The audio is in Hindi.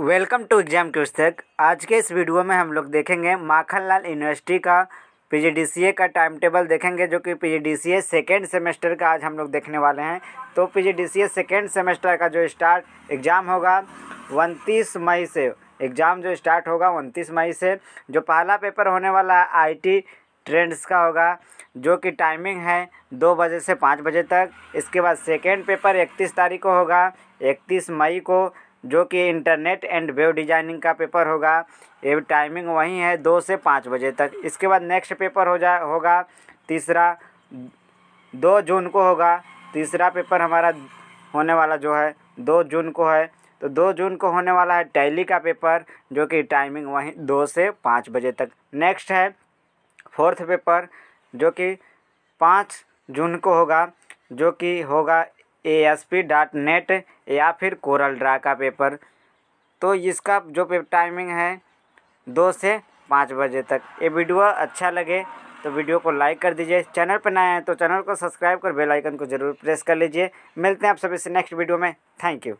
वेलकम टू एग्जाम क्यूज आज के इस वीडियो में हम लोग देखेंगे माखन लाल यूनिवर्सिटी का पीजीडीसीए का टाइम टेबल देखेंगे जो कि पीजीडीसीए सेकेंड सेमेस्टर का आज हम लोग देखने वाले हैं तो पीजीडीसीए सेकेंड सेमेस्टर का जो स्टार्ट एग्ज़ाम होगा उनतीस मई से एग्ज़ाम जो स्टार्ट होगा उनतीस मई से जो पहला पेपर होने वाला है आई ट्रेंड्स का होगा जो कि टाइमिंग है दो बजे से पाँच बजे तक इसके बाद सेकेंड पेपर इकतीस तारीख को होगा इकतीस मई को जो कि इंटरनेट एंड वेब डिजाइनिंग का पेपर होगा ये टाइमिंग वही है दो से पाँच बजे तक इसके बाद नेक्स्ट पेपर हो जा होगा तीसरा दो जून को होगा तीसरा पेपर हमारा होने वाला जो है दो जून को है तो दो जून को होने वाला है टैली का पेपर जो कि टाइमिंग वहीं दो से पाँच बजे तक नेक्स्ट है फोर्थ पेपर जो कि पाँच जून को होगा जो कि होगा A S P dot net या फिर कोरल ड्रा का पेपर तो इसका जो पेपर टाइमिंग है दो से पाँच बजे तक ये वीडियो अच्छा लगे तो वीडियो को लाइक कर दीजिए चैनल पर नए हैं तो चैनल को सब्सक्राइब कर बेल आइकन को जरूर प्रेस कर लीजिए मिलते हैं आप सभी से नेक्स्ट वीडियो में थैंक यू